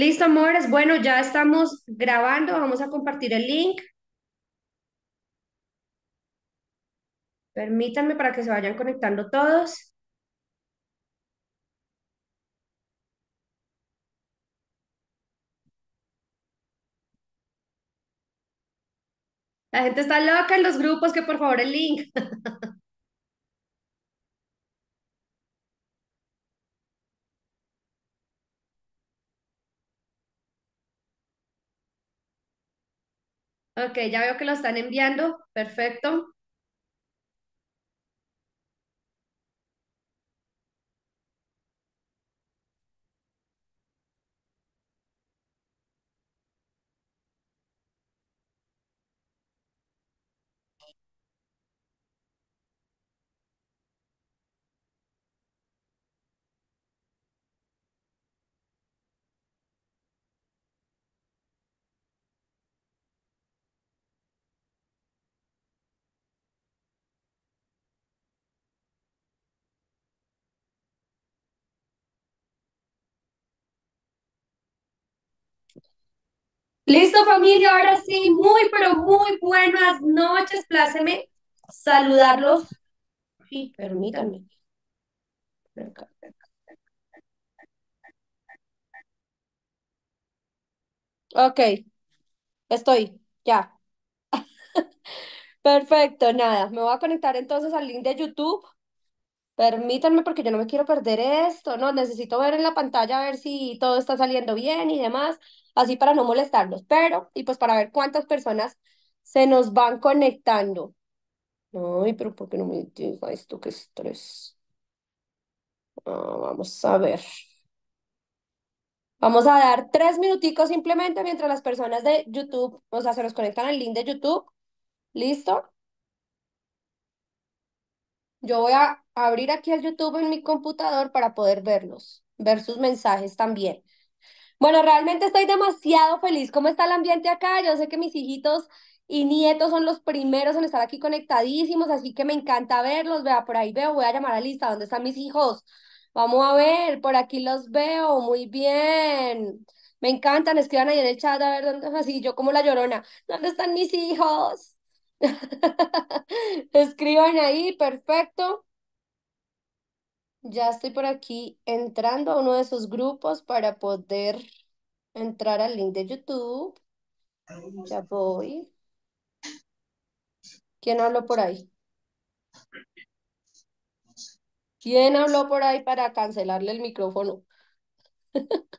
Listo, amores. Bueno, ya estamos grabando. Vamos a compartir el link. Permítanme para que se vayan conectando todos. La gente está loca en los grupos, que por favor el link. Ok, ya veo que lo están enviando. Perfecto. Listo familia, ahora sí, muy pero muy buenas noches, pláceme saludarlos. Sí, permítanme. Ok, estoy, ya. Perfecto, nada, me voy a conectar entonces al link de YouTube. Permítanme porque yo no me quiero perder esto, ¿no? Necesito ver en la pantalla a ver si todo está saliendo bien y demás así para no molestarlos, pero y pues para ver cuántas personas se nos van conectando. Ay, pero ¿por qué no me diga esto? que estrés. tres? Ah, vamos a ver. Vamos a dar tres minuticos simplemente mientras las personas de YouTube, o sea, se nos conectan al link de YouTube. ¿Listo? Yo voy a abrir aquí el YouTube en mi computador para poder verlos, ver sus mensajes también. Bueno, realmente estoy demasiado feliz. ¿Cómo está el ambiente acá? Yo sé que mis hijitos y nietos son los primeros en estar aquí conectadísimos, así que me encanta verlos. Vea, por ahí veo, voy a llamar a lista, ¿dónde están mis hijos? Vamos a ver, por aquí los veo, muy bien. Me encantan, escriban ahí en el chat a ver dónde, así yo como la llorona, ¿dónde están mis hijos? escriban ahí, perfecto. Ya estoy por aquí entrando a uno de esos grupos para poder entrar al link de YouTube. Ya voy. ¿Quién habló por ahí? ¿Quién habló por ahí para cancelarle el micrófono?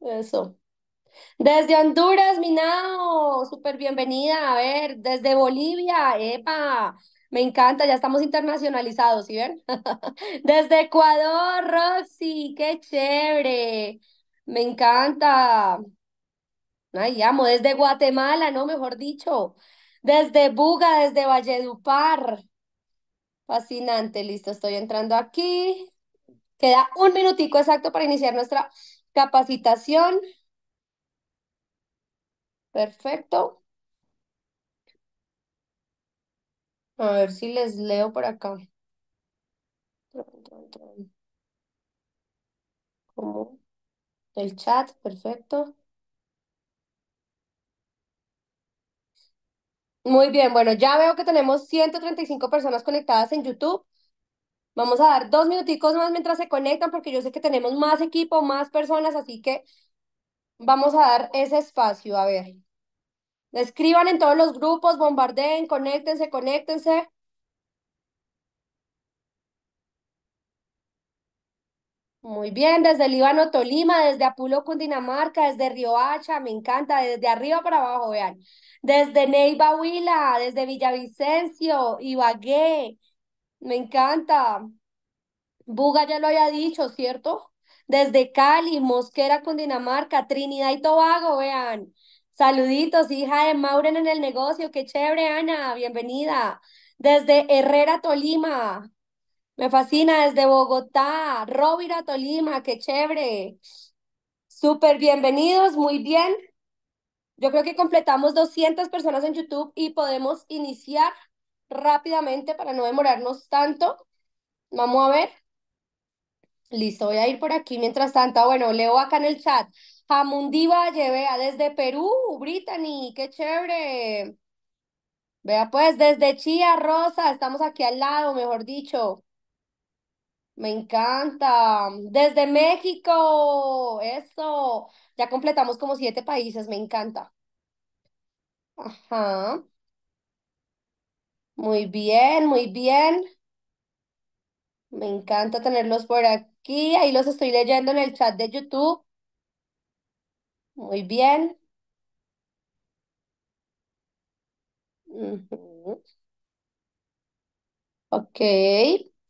Eso. Desde Honduras, Minao, súper bienvenida. A ver, desde Bolivia, epa, me encanta, ya estamos internacionalizados, ¿sí ven? Desde Ecuador, Rosy, qué chévere. Me encanta. Ay, amo, desde Guatemala, no, mejor dicho. Desde Buga, desde Valledupar. Fascinante, listo, estoy entrando aquí. Queda un minutico exacto para iniciar nuestra capacitación. Perfecto. A ver si les leo por acá. Como el chat, perfecto. Muy bien, bueno, ya veo que tenemos 135 personas conectadas en YouTube. Vamos a dar dos minuticos más mientras se conectan porque yo sé que tenemos más equipo, más personas, así que vamos a dar ese espacio. A ver. Escriban en todos los grupos, bombardeen, conéctense, conéctense. Muy bien, desde Líbano, Tolima, desde Apulo, Cundinamarca, desde Riohacha, me encanta, desde arriba para abajo, vean. Desde Neiva, Huila, desde Villavicencio, Ibagué, me encanta. Buga ya lo había dicho, ¿cierto? Desde Cali, Mosquera, Cundinamarca, Trinidad y Tobago, vean. Saluditos, hija de Mauren en el negocio. Qué chévere, Ana. Bienvenida. Desde Herrera, Tolima. Me fascina. Desde Bogotá. Robira Tolima. Qué chévere. Súper bienvenidos. Muy bien. Yo creo que completamos 200 personas en YouTube y podemos iniciar rápidamente para no demorarnos tanto. Vamos a ver. Listo, voy a ir por aquí mientras tanto. Ah, bueno, leo acá en el chat. Jamundí Valle, vea, desde Perú, Brittany, qué chévere. Vea, pues, desde Chía, Rosa, estamos aquí al lado, mejor dicho. Me encanta. Desde México, eso. Ya completamos como siete países, me encanta. Ajá. Muy bien, muy bien. Me encanta tenerlos por aquí. Ahí los estoy leyendo en el chat de YouTube. Muy bien. Ok.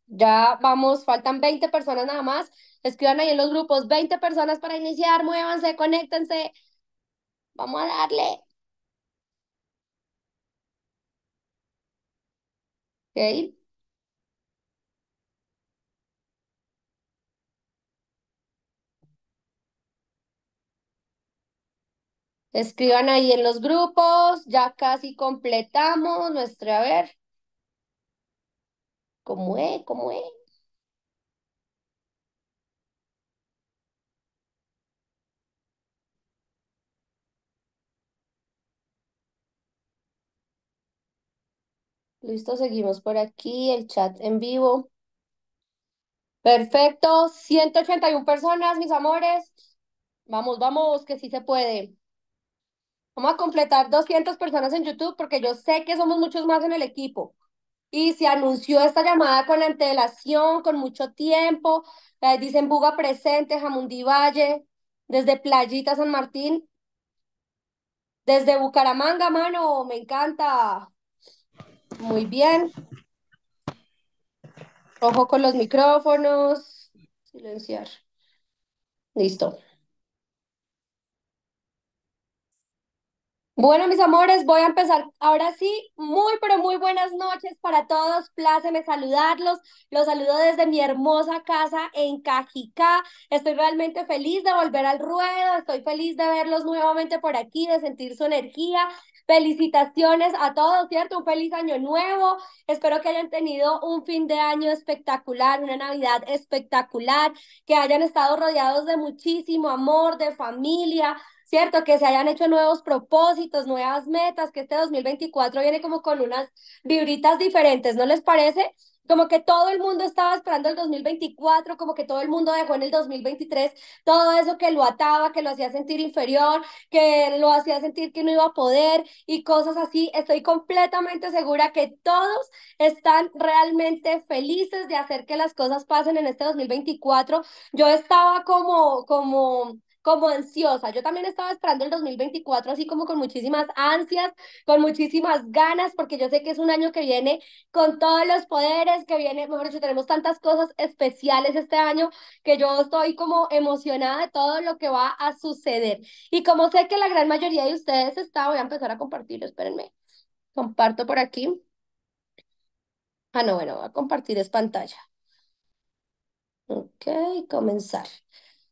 Ya vamos, faltan 20 personas nada más. Escriban ahí en los grupos, 20 personas para iniciar, muévanse, conéctense. Vamos a darle. Ok. Escriban ahí en los grupos, ya casi completamos nuestra, a ver. ¿Cómo es? ¿Cómo es? Listo, seguimos por aquí, el chat en vivo. Perfecto, 181 personas, mis amores. Vamos, vamos, que sí se puede. Vamos a completar 200 personas en YouTube porque yo sé que somos muchos más en el equipo. Y se anunció esta llamada con antelación, con mucho tiempo. Eh, dicen Buga presente, Jamundí Valle, desde Playita San Martín, desde Bucaramanga, mano, me encanta. Muy bien. Ojo con los micrófonos. Silenciar. Listo. Bueno, mis amores, voy a empezar ahora sí. Muy, pero muy buenas noches para todos. Pláceme saludarlos. Los saludo desde mi hermosa casa en Cajicá. Estoy realmente feliz de volver al ruedo. Estoy feliz de verlos nuevamente por aquí, de sentir su energía. Felicitaciones a todos, ¿cierto? Un feliz año nuevo. Espero que hayan tenido un fin de año espectacular, una Navidad espectacular, que hayan estado rodeados de muchísimo amor, de familia, ¿cierto? Que se hayan hecho nuevos propósitos, nuevas metas, que este 2024 viene como con unas vibritas diferentes, ¿no les parece? Como que todo el mundo estaba esperando el 2024, como que todo el mundo dejó en el 2023 todo eso que lo ataba, que lo hacía sentir inferior, que lo hacía sentir que no iba a poder y cosas así. Estoy completamente segura que todos están realmente felices de hacer que las cosas pasen en este 2024. Yo estaba como, como como ansiosa. Yo también estaba esperando el 2024 así como con muchísimas ansias, con muchísimas ganas, porque yo sé que es un año que viene con todos los poderes, que viene, mejor dicho, tenemos tantas cosas especiales este año que yo estoy como emocionada de todo lo que va a suceder. Y como sé que la gran mayoría de ustedes está, voy a empezar a compartirlo, espérenme. Comparto por aquí. Ah, no, bueno, voy a compartir es pantalla. Ok, comenzar.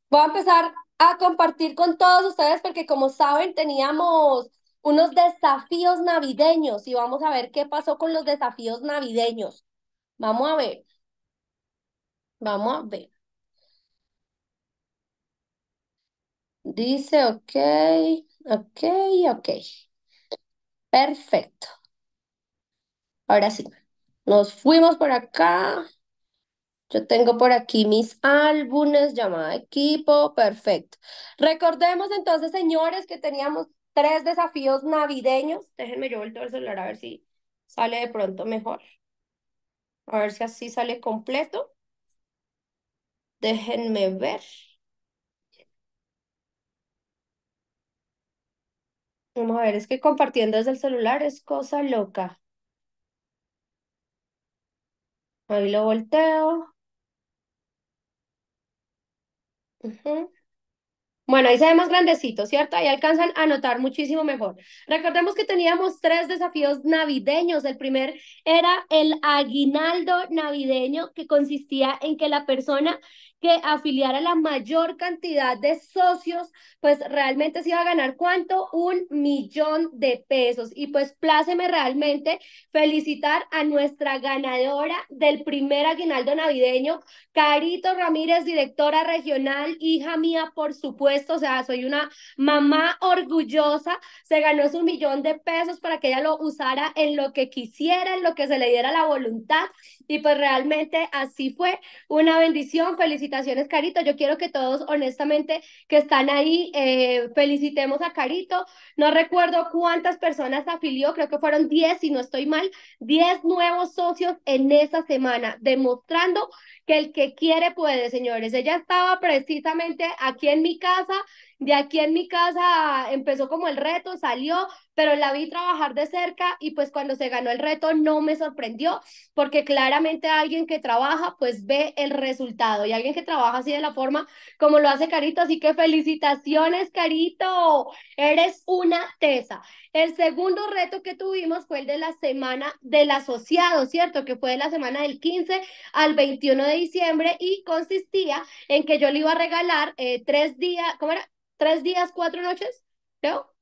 Voy a empezar a compartir con todos ustedes porque como saben teníamos unos desafíos navideños y vamos a ver qué pasó con los desafíos navideños. Vamos a ver. Vamos a ver. Dice, ok, ok, ok. Perfecto. Ahora sí, nos fuimos por acá. Yo tengo por aquí mis álbumes, llamada equipo, perfecto. Recordemos entonces, señores, que teníamos tres desafíos navideños. Déjenme yo vuelto el celular a ver si sale de pronto mejor. A ver si así sale completo. Déjenme ver. Vamos a ver, es que compartiendo desde el celular es cosa loca. Ahí lo volteo. Mm-hmm. Bueno, ahí se ve más grandecito, ¿cierto? Ahí alcanzan a notar muchísimo mejor. Recordemos que teníamos tres desafíos navideños. El primer era el aguinaldo navideño, que consistía en que la persona que afiliara la mayor cantidad de socios, pues realmente se iba a ganar cuánto? Un millón de pesos. Y pues pláceme realmente felicitar a nuestra ganadora del primer aguinaldo navideño, Carito Ramírez, directora regional, hija mía, por supuesto o sea, soy una mamá orgullosa, se ganó su millón de pesos para que ella lo usara en lo que quisiera, en lo que se le diera la voluntad y pues realmente así fue una bendición. Felicitaciones, Carito. Yo quiero que todos, honestamente, que están ahí, eh, felicitemos a Carito. No recuerdo cuántas personas afilió, creo que fueron 10, si no estoy mal, 10 nuevos socios en esa semana, demostrando que el que quiere puede, señores. Ella estaba precisamente aquí en mi casa de aquí en mi casa empezó como el reto, salió, pero la vi trabajar de cerca y pues cuando se ganó el reto no me sorprendió porque claramente alguien que trabaja pues ve el resultado y alguien que trabaja así de la forma como lo hace Carito, así que felicitaciones Carito, eres una tesa. El segundo reto que tuvimos fue el de la semana del asociado, ¿cierto? Que fue la semana del 15 al 21 de diciembre y consistía en que yo le iba a regalar eh, tres días, ¿cómo era? tres días, cuatro noches, creo,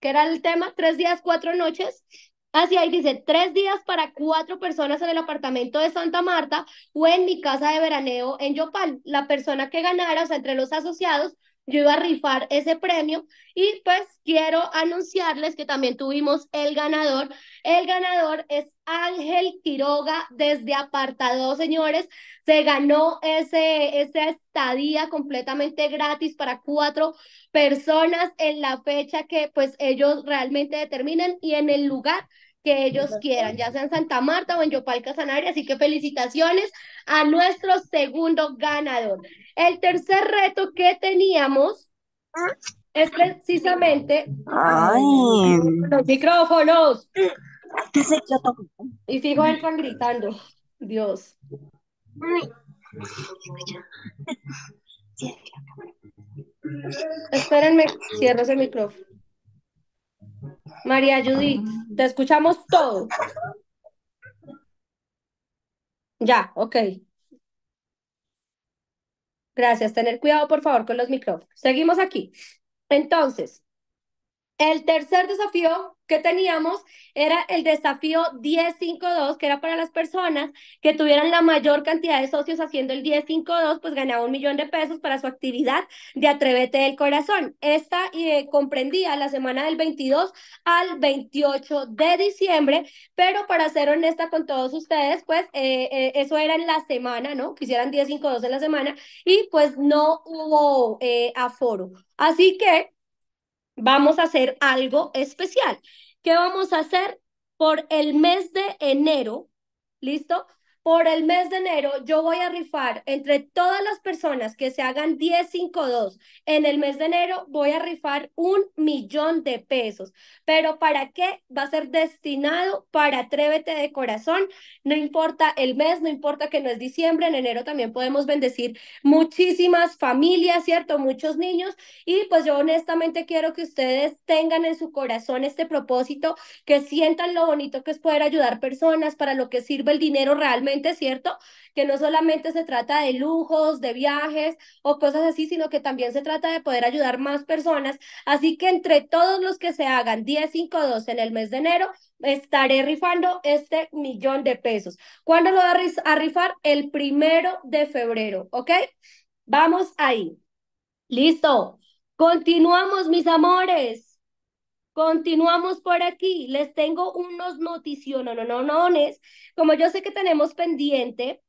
que era el tema, tres días, cuatro noches. Así ah, ahí dice, tres días para cuatro personas en el apartamento de Santa Marta o en mi casa de veraneo en Yopal. La persona que ganara, o sea, entre los asociados, yo iba a rifar ese premio y pues quiero anunciarles que también tuvimos el ganador. El ganador es Ángel Quiroga desde apartado, señores. Se ganó ese, esa estadía completamente gratis para cuatro personas en la fecha que pues ellos realmente determinan y en el lugar que ellos quieran, ya sea en Santa Marta o en Yopal Casanare Así que felicitaciones a nuestro segundo ganador. El tercer reto que teníamos ah. es precisamente los micrófonos. Y se y fijo están gritando. Dios. Espérenme, cierro ese micrófono. María Judith, te escuchamos todo. Ya, ok. Gracias. Tener cuidado, por favor, con los micrófonos. Seguimos aquí. Entonces, el tercer desafío que teníamos era el desafío 1052, que era para las personas que tuvieran la mayor cantidad de socios haciendo el 1052, pues ganaba un millón de pesos para su actividad de Atrévete del Corazón. Esta eh, comprendía la semana del 22 al 28 de diciembre, pero para ser honesta con todos ustedes, pues eh, eh, eso era en la semana, ¿no? Quisieran 1052 en la semana y pues no hubo aforo. Así que vamos a hacer algo especial. ¿Qué vamos a hacer? Por el mes de enero, ¿listo? por el mes de enero yo voy a rifar entre todas las personas que se hagan 10, 5, 2 en el mes de enero, voy a rifar un millón de pesos. Pero ¿para qué? Va a ser destinado para Atrévete de Corazón. No importa el mes, no importa que no es diciembre, en enero también podemos bendecir muchísimas familias, ¿cierto? Muchos niños. Y pues yo honestamente quiero que ustedes tengan en su corazón este propósito, que sientan lo bonito que es poder ayudar personas, para lo que sirve el dinero realmente es ¿cierto? Que no solamente se trata de lujos, de viajes o cosas así, sino que también se trata de poder ayudar más personas. Así que entre todos los que se hagan 10, 5, 2 en el mes de enero, estaré rifando este millón de pesos. ¿Cuándo lo va a rifar? El primero de febrero, ¿ok? Vamos ahí. Listo. Continuamos, mis amores. Continuamos por aquí. Les tengo unos no, no, no, Como yo sé que tenemos pendiente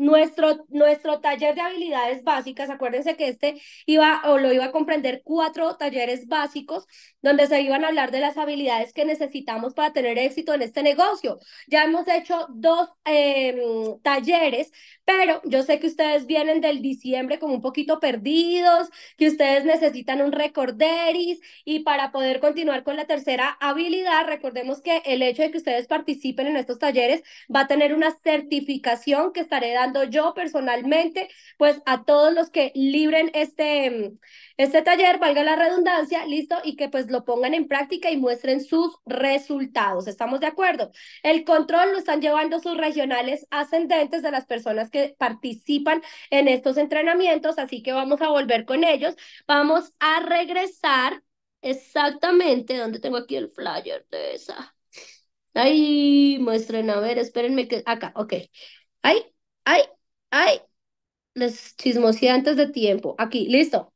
nuestro, nuestro taller de habilidades básicas, acuérdense que este iba o lo iba a comprender cuatro talleres básicos donde se iban a hablar de las habilidades que necesitamos para tener éxito en este negocio. Ya hemos hecho dos em, talleres, pero yo sé que ustedes vienen del diciembre como un poquito perdidos, que ustedes necesitan un recorderis y para poder continuar con la tercera habilidad, recordemos que el hecho de que ustedes participen en estos talleres va a tener una certificación que estaré dando yo personalmente, pues a todos los que libren este, este taller, valga la redundancia, listo, y que pues lo pongan en práctica y muestren sus resultados. ¿Estamos de acuerdo? El control lo están llevando sus regionales ascendentes de las personas que participan en estos entrenamientos, así que vamos a volver con ellos. Vamos a regresar exactamente, donde tengo aquí el flyer de esa? Ahí, muestren, a ver, espérenme que acá, ok. Ahí, Ay, ay, Les chismosé antes de tiempo. Aquí, listo.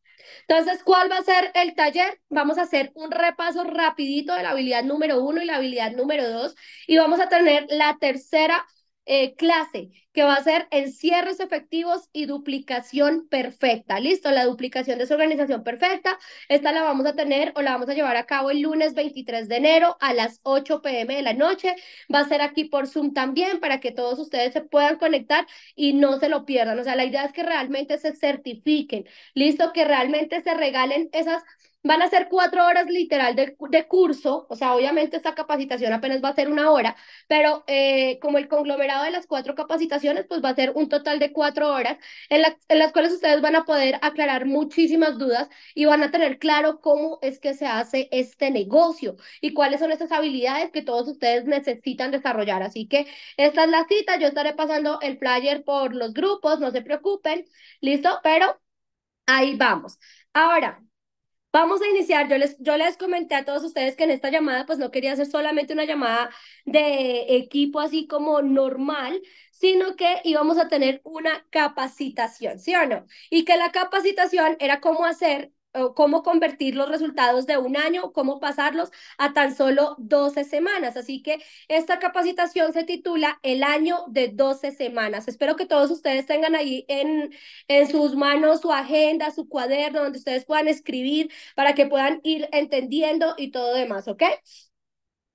Entonces, ¿cuál va a ser el taller? Vamos a hacer un repaso rapidito de la habilidad número uno y la habilidad número dos. Y vamos a tener la tercera eh, clase, que va a ser en cierres efectivos y duplicación perfecta. Listo, la duplicación de su organización perfecta, esta la vamos a tener o la vamos a llevar a cabo el lunes 23 de enero a las 8 pm de la noche. Va a ser aquí por Zoom también para que todos ustedes se puedan conectar y no se lo pierdan. O sea, la idea es que realmente se certifiquen, listo, que realmente se regalen esas Van a ser cuatro horas literal de, curso, o sea, obviamente esta capacitación apenas va a ser una hora, pero eh, como el conglomerado de las cuatro capacitaciones, pues va a ser un total de cuatro horas en, en las cuales ustedes van a poder aclarar muchísimas dudas y van a tener claro cómo es que se hace este negocio y cuáles son esas habilidades que todos ustedes necesitan desarrollar. Así que esta es la cita, yo estaré pasando el flyer por los grupos, no se preocupen, listo, pero ahí vamos. Ahora, Vamos a iniciar. Yo les, yo les comenté a todos ustedes que en esta llamada pues no quería hacer solamente una llamada de equipo así como normal, sino que íbamos a tener una capacitación, ¿sí o no? Y que la capacitación era cómo hacer cómo convertir los resultados de un año, cómo pasarlos a tan solo 12 semanas. Así que esta capacitación se titula El año de 12 semanas. Espero que todos ustedes tengan ahí en, en sus manos su agenda, su cuaderno, donde ustedes puedan escribir para que puedan ir entendiendo y todo demás, ¿ok?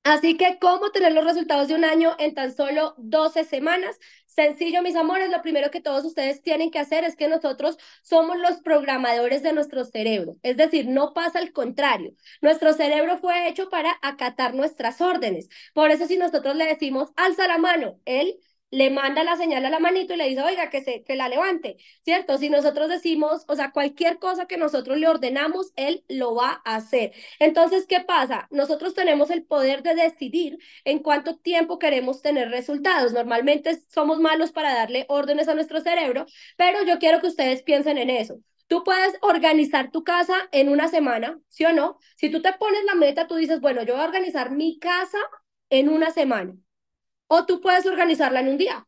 Así que, ¿cómo tener los resultados de un año en tan solo 12 semanas? Sencillo, mis amores, lo primero que todos ustedes tienen que hacer es que nosotros somos los programadores de nuestro cerebro, es decir, no pasa el contrario. Nuestro cerebro fue hecho para acatar nuestras órdenes. Por eso si nosotros le decimos alza la mano, él le manda la señal a la manito y le dice, oiga, que, se, que la levante, ¿cierto? Si nosotros decimos, o sea, cualquier cosa que nosotros le ordenamos, él lo va a hacer. Entonces, ¿qué pasa? Nosotros tenemos el poder de decidir en cuánto tiempo queremos tener resultados. Normalmente somos malos para darle órdenes a nuestro cerebro, pero yo quiero que ustedes piensen en eso. Tú puedes organizar tu casa en una semana, ¿sí o no? Si tú te pones la meta, tú dices, bueno, yo voy a organizar mi casa en una semana. O tú puedes organizarla en un día,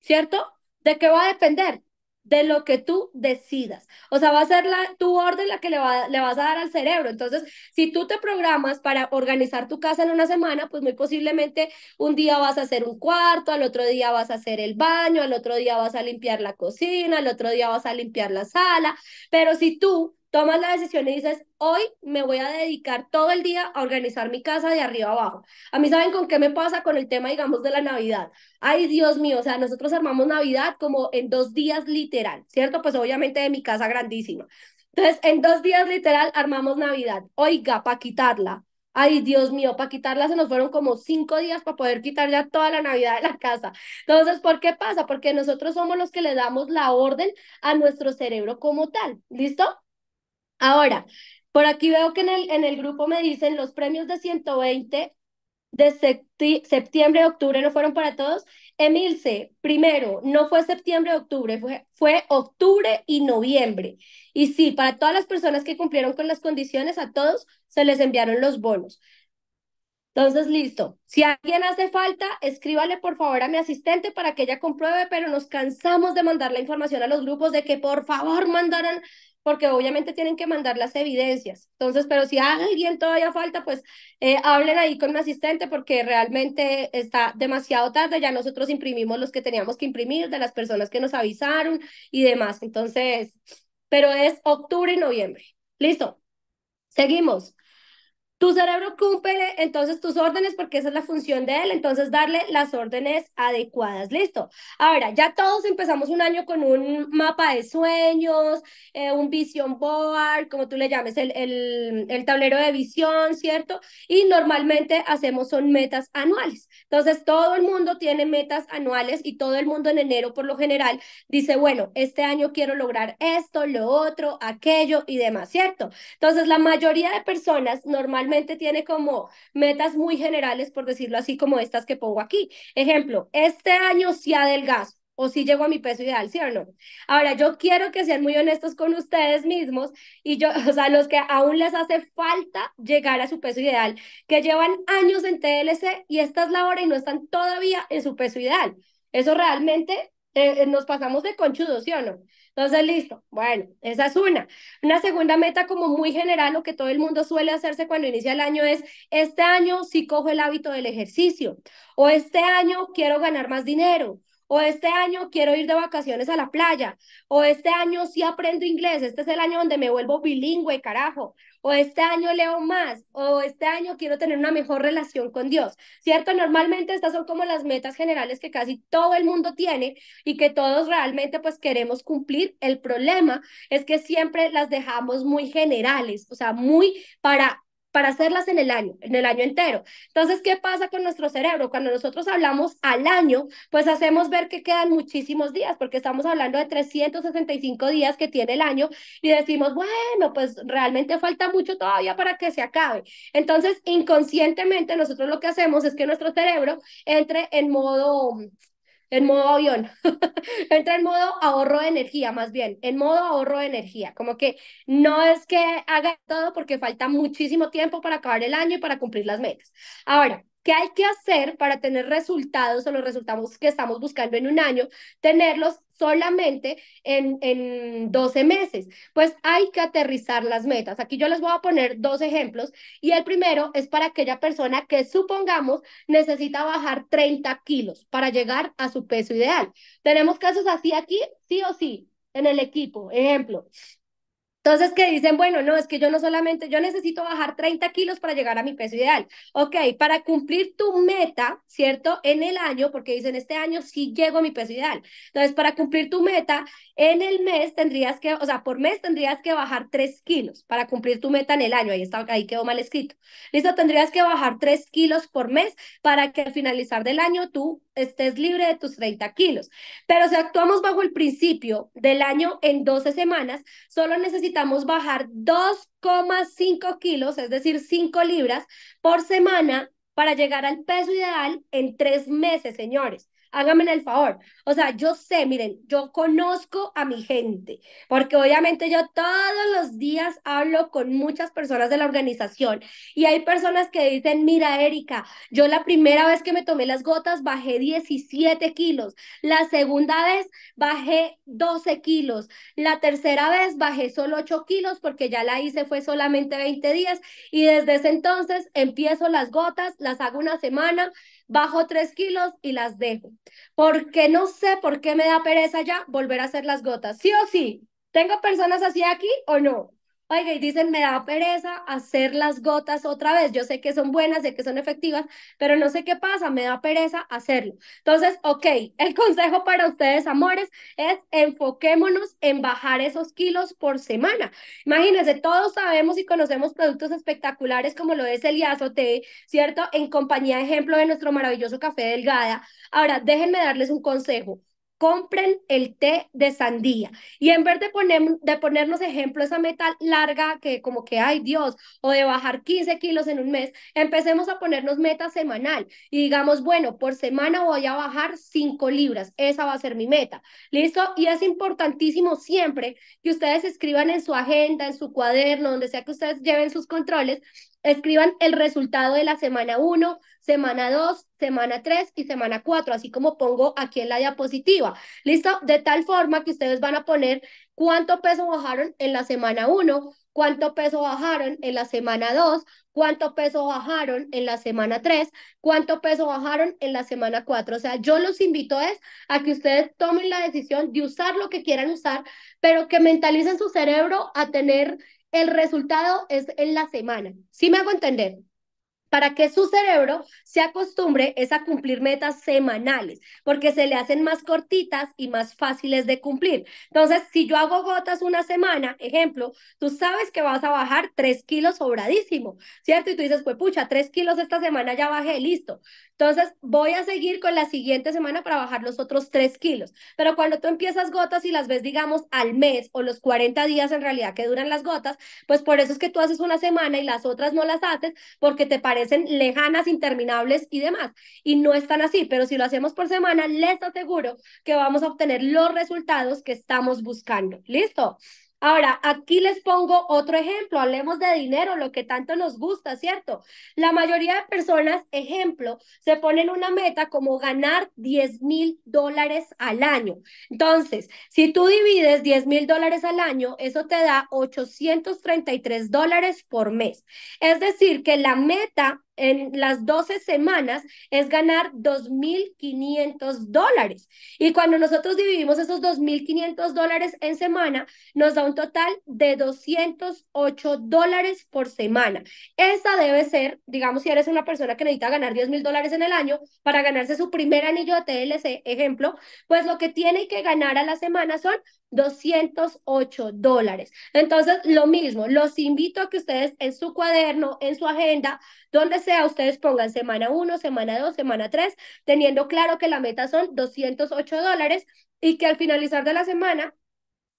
¿cierto? ¿De qué va a depender? De lo que tú decidas. O sea, va a ser la, tu orden la que le, va, le vas a dar al cerebro. Entonces, si tú te programas para organizar tu casa en una semana, pues muy posiblemente un día vas a hacer un cuarto, al otro día vas a hacer el baño, al otro día vas a limpiar la cocina, al otro día vas a limpiar la sala. Pero si tú tomas la decisión y dices, hoy me voy a dedicar todo el día a organizar mi casa de arriba abajo. A mí saben con qué me pasa con el tema, digamos, de la Navidad. Ay, Dios mío, o sea, nosotros armamos Navidad como en dos días literal, ¿cierto? Pues obviamente de mi casa grandísima. Entonces, en dos días literal armamos Navidad. Oiga, para quitarla. Ay, Dios mío, para quitarla se nos fueron como cinco días para poder quitar ya toda la Navidad de la casa. Entonces, ¿por qué pasa? Porque nosotros somos los que le damos la orden a nuestro cerebro como tal. ¿Listo? Ahora, por aquí veo que en el, en el grupo me dicen los premios de 120 de septiembre, octubre no fueron para todos. Emilce, primero, no fue septiembre, octubre, fue, fue octubre y noviembre. Y sí, para todas las personas que cumplieron con las condiciones, a todos se les enviaron los bonos. Entonces, listo. Si alguien hace falta, escríbale por favor a mi asistente para que ella compruebe, pero nos cansamos de mandar la información a los grupos de que por favor mandaran porque obviamente tienen que mandar las evidencias. Entonces, pero si alguien todavía falta, pues eh, hablen ahí con mi asistente porque realmente está demasiado tarde, ya nosotros imprimimos los que teníamos que imprimir de las personas que nos avisaron y demás. Entonces, pero es octubre y noviembre. Listo. Seguimos. Tu cerebro cumple entonces tus órdenes porque esa es la función de él, entonces darle las órdenes adecuadas. Listo. Ahora, ya todos empezamos un año con un mapa de sueños, eh, un vision board, como tú le llames, el, el tablero de visión, ¿cierto? Y normalmente hacemos son metas anuales. Entonces, todo el mundo tiene metas anuales y todo el mundo en enero, por lo general, dice, bueno, este año quiero lograr esto, lo otro, aquello y demás, ¿cierto? Entonces, la mayoría de personas normalmente tiene como metas muy generales, por decirlo así, como estas que pongo aquí. Ejemplo, este año sí adelgazo o si sí llego a mi peso ideal, ¿sí o no? Ahora, yo quiero que sean muy honestos con ustedes mismos y yo, o sea, los que aún les hace falta llegar a su peso ideal, que llevan años en TLC y estas labores y no están todavía en su peso ideal. Eso realmente eh, eh, nos pasamos de conchudos, ¿sí o no? Entonces, listo. Bueno, esa es una. Una segunda meta como muy general, lo que todo el mundo suele hacerse cuando inicia el año es, este año sí cojo el hábito del ejercicio o este año quiero ganar más dinero o este año quiero ir de vacaciones a la playa, o este año sí aprendo inglés, este es el año donde me vuelvo bilingüe, carajo, o este año leo más, o este año quiero tener una mejor relación con Dios, ¿cierto? Normalmente estas son como las metas generales que casi todo el mundo tiene y que todos realmente pues queremos cumplir. El problema es que siempre las dejamos muy generales, o sea, muy para para hacerlas en el año, en el año entero. Entonces, ¿qué pasa con nuestro cerebro? Cuando nosotros hablamos al año, pues hacemos ver que quedan muchísimos días, porque estamos hablando de 365 días que tiene el año y decimos, bueno, pues realmente falta mucho todavía para que se acabe. Entonces, inconscientemente, nosotros lo que hacemos es que nuestro cerebro entre en modo en modo avión, entra en modo ahorro de energía, más bien, en modo ahorro de energía, como que no es que haga todo porque falta muchísimo tiempo para acabar el año y para cumplir las metas. Ahora, ¿qué hay que hacer para tener resultados o los resultados que estamos buscando en un año? Tenerlos solamente en, en 12 meses. Pues hay que aterrizar las metas. Aquí yo les voy a poner dos ejemplos y el primero es para aquella persona que supongamos necesita bajar 30 kilos para llegar a su peso ideal. Tenemos casos así aquí, sí o sí, en el equipo. Ejemplo, entonces, que dicen, bueno, no, es que yo no solamente, yo necesito bajar 30 kilos para llegar a mi peso ideal. Ok, para cumplir tu meta, ¿cierto? En el año, porque dicen, este año sí llego a mi peso ideal. Entonces, para cumplir tu meta, en el mes tendrías que, o sea, por mes tendrías que bajar 3 kilos para cumplir tu meta en el año. Ahí está, ahí quedó mal escrito. Listo, tendrías que bajar 3 kilos por mes para que al finalizar del año tú estés libre de tus 30 kilos. Pero si actuamos bajo el principio del año en 12 semanas, solo necesitamos bajar 2,5 kilos, es decir, 5 libras por semana para llegar al peso ideal en tres meses, señores háganme el favor. O sea, yo sé, miren, yo conozco a mi gente, porque obviamente yo todos los días hablo con muchas personas de la organización y hay personas que dicen, mira, Erika, yo la primera vez que me tomé las gotas bajé 17 kilos, la segunda vez bajé 12 kilos, la tercera vez bajé solo 8 kilos porque ya la hice fue solamente 20 días y desde ese entonces empiezo las gotas, las hago una semana bajo tres kilos y las dejo. Porque no sé por qué me da pereza ya volver a hacer las gotas. Sí o sí, ¿tengo personas así aquí o no? Oiga, y dicen, me da pereza hacer las gotas otra vez. Yo sé que son buenas, sé que son efectivas, pero no sé qué pasa, me da pereza hacerlo. Entonces, ok, el consejo para ustedes, amores, es enfoquémonos en bajar esos kilos por semana. Imagínense, todos sabemos y conocemos productos espectaculares como lo es el Iazote, ¿cierto? En compañía, ejemplo, de nuestro maravilloso café Delgada. Ahora, déjenme darles un consejo compren el té de sandía. Y en vez de, poner, de ponernos ejemplo esa meta larga que como que, ay Dios, o de bajar 15 kilos en un mes, empecemos a ponernos meta semanal y digamos, bueno, por semana voy a bajar 5 libras, esa va a ser mi meta. ¿Listo? Y es importantísimo siempre que ustedes escriban en su agenda, en su cuaderno, donde sea que ustedes lleven sus controles, Escriban el resultado de la semana 1, semana 2, semana 3 y semana 4, así como pongo aquí en la diapositiva. ¿Listo? De tal forma que ustedes van a poner cuánto peso bajaron en la semana 1, cuánto peso bajaron en la semana 2, cuánto peso bajaron en la semana 3, cuánto peso bajaron en la semana 4. O sea, yo los invito es a que ustedes tomen la decisión de usar lo que quieran usar, pero que mentalicen su cerebro a tener el resultado es en la semana. ¿Sí me hago entender? para que su cerebro se acostumbre es a cumplir metas semanales, porque se le hacen más cortitas y más fáciles de cumplir. Entonces, si yo hago gotas una semana, ejemplo, tú sabes que vas a bajar tres kilos sobradísimo, ¿cierto? Y tú dices, pues pucha, tres kilos esta semana ya bajé, listo. Entonces, voy a seguir con la siguiente semana para bajar los otros tres kilos. Pero cuando tú empiezas gotas y las ves, digamos, al mes o los 40 días en realidad que duran las gotas, pues por eso es que tú haces una semana y las otras no las haces porque te parece parecen lejanas, interminables y demás. Y no están así, pero si lo hacemos por semana, les aseguro que vamos a obtener los resultados que estamos buscando. ¿Listo? Ahora, aquí les pongo otro ejemplo, hablemos de dinero, lo que tanto nos gusta, ¿cierto? La mayoría de personas, ejemplo, se ponen una meta como ganar 10 mil dólares al año. Entonces, si tú divides 10 mil dólares al año, eso te da 833 dólares por mes. Es decir, que la meta en las 12 semanas es ganar 2.500 dólares. Y cuando nosotros dividimos esos 2.500 dólares en semana, nos da un total de 208 dólares por semana. Esa debe ser, digamos, si eres una persona que necesita ganar 10.000 dólares en el año para ganarse su primer anillo de TLC, ejemplo, pues lo que tiene que ganar a la semana son 208 dólares. Entonces, lo mismo, los invito a que ustedes en su cuaderno, en su agenda, donde sea, ustedes pongan semana 1, semana 2, semana 3, teniendo claro que la meta son 208 dólares y que al finalizar de la semana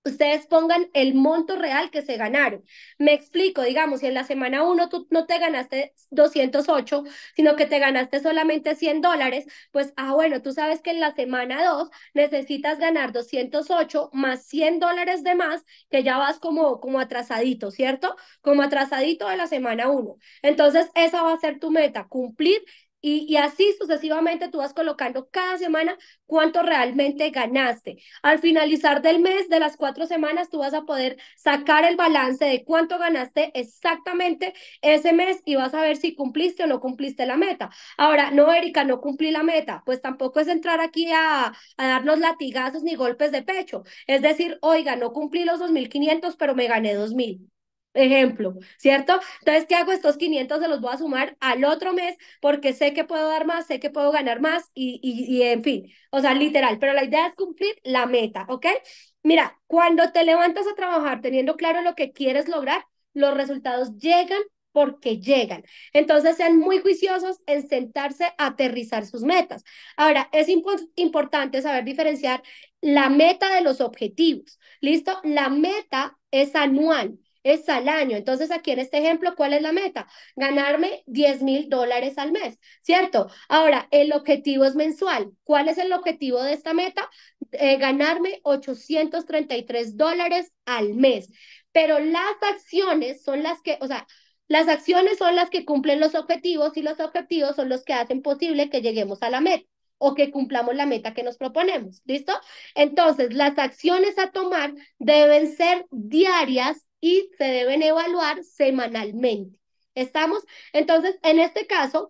ustedes pongan el monto real que se ganaron. Me explico, digamos, si en la semana 1 tú no te ganaste 208, sino que te ganaste solamente 100 dólares, pues, ah, bueno, tú sabes que en la semana 2 necesitas ganar 208 más 100 dólares de más, que ya vas como, como atrasadito, ¿cierto? Como atrasadito de la semana 1. Entonces, esa va a ser tu meta, cumplir y, así sucesivamente tú vas colocando cada semana cuánto realmente ganaste. Al finalizar del mes, de las cuatro semanas, tú vas a poder sacar el balance de cuánto ganaste exactamente ese mes y vas a ver si cumpliste o no cumpliste la meta. Ahora, no, Erika, no cumplí la meta. Pues tampoco es entrar aquí a, a darnos latigazos ni golpes de pecho. Es decir, oiga, no cumplí los 2.500, pero me gané 2.000. Ejemplo, ¿cierto? Entonces, ¿qué hago? Estos 500 se los voy a sumar al otro mes porque sé que puedo dar más, sé que puedo ganar más y, y, en fin, o sea, literal, pero la idea es cumplir la meta, ¿ok? Mira, cuando te levantas a trabajar teniendo claro lo que quieres lograr, los resultados llegan porque llegan. Entonces sean muy juiciosos en sentarse a aterrizar sus metas. Ahora, es importante saber diferenciar la meta de los objetivos. ¿Listo? La meta es anual es al año. Entonces, aquí en este ejemplo, ¿cuál es la meta? Ganarme 10 mil dólares al mes, ¿cierto? Ahora, el objetivo es mensual. ¿Cuál es el objetivo de esta meta? Eh, ganarme 833 dólares al mes. Pero las acciones son las que, o sea, las acciones son las que cumplen los objetivos y los objetivos son los que hacen posible que lleguemos a la meta o que cumplamos la meta que nos proponemos. ¿Listo? Entonces, las acciones a tomar deben ser diarias y se deben evaluar semanalmente. ¿Estamos? Entonces, en este caso,